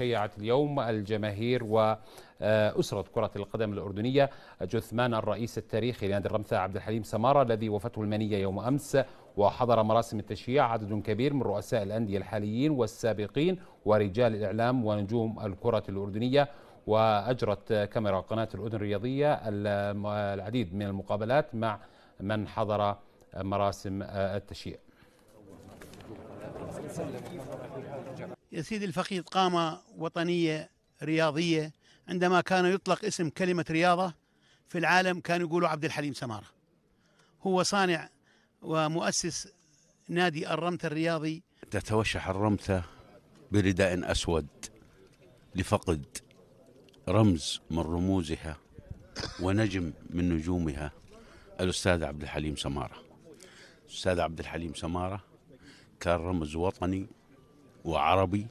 شيعت اليوم الجماهير وأسرة آه، كرة القدم الأردنية جثمان الرئيس التاريخي لنادي الرمثة عبد الحليم سمارة الذي وفته المنية يوم أمس وحضر مراسم التشييع عدد كبير من رؤساء الأندية الحاليين والسابقين ورجال الإعلام ونجوم الكرة الأردنية وأجرت كاميرا قناة الأردن الرياضية آه، العديد من المقابلات مع من حضر مراسم آه، التشييع يا سيدي الفقيد قامة وطنية رياضية عندما كان يطلق اسم كلمة رياضة في العالم كانوا يقولوا عبد الحليم سمارة هو صانع ومؤسس نادي الرمثة الرياضي تتوشح الرمثة برداء أسود لفقد رمز من رموزها ونجم من نجومها الأستاذ عبد الحليم سمارة الأستاذ عبد الحليم سمارة كان رمز وطني وعربي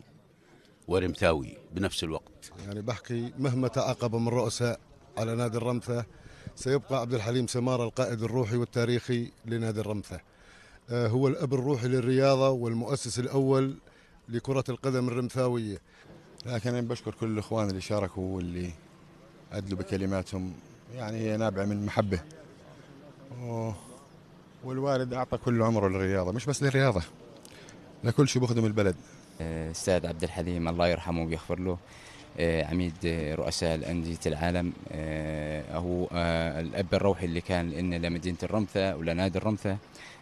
ورمثاوي بنفس الوقت يعني بحكي مهما تعاقب من رؤساء على نادي الرمثة سيبقى عبد الحليم سمارة القائد الروحي والتاريخي لنادي الرمثة آه، هو الأب الروحي للرياضة والمؤسس الأول لكرة القدم الرمثاوية لكن أنا بشكر كل الإخوان اللي شاركوا واللي أدلوا بكلماتهم يعني هي نابعة من محبة والوالد أعطى كل عمره للرياضة مش بس للرياضة لكل كل شيء بخدم البلد آه، استاذ عبد الحليم الله يرحمه ويغفر له آه، عميد رؤساء الأندية العالم آه، هو الأب الروحي اللي كان لنا لمدينة الرمثة ولنادي الرمثة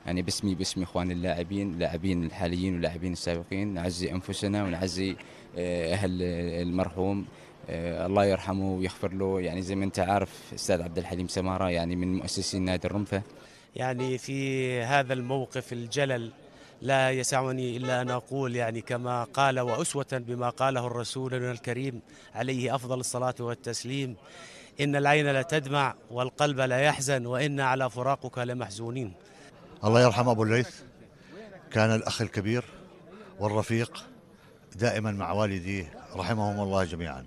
يعني باسمي باسم إخوان اللاعبين لاعبين الحاليين واللاعبين السابقين نعزي أنفسنا ونعزي أهل المرحوم الله يرحمه ويغفر له يعني زي ما أنت عارف أستاذ عبد الحليم سمارة يعني من مؤسسين نادي الرمثة يعني في هذا الموقف الجلل لا يسعني إلا أن أقول يعني كما قال وأسوة بما قاله الرسول الكريم عليه أفضل الصلاة والتسليم إن العين لا تدمع والقلب لا يحزن وإن على فراقك لمحزونين الله يرحم أبو الليث كان الأخ الكبير والرفيق دائما مع والديه رحمهم الله جميعا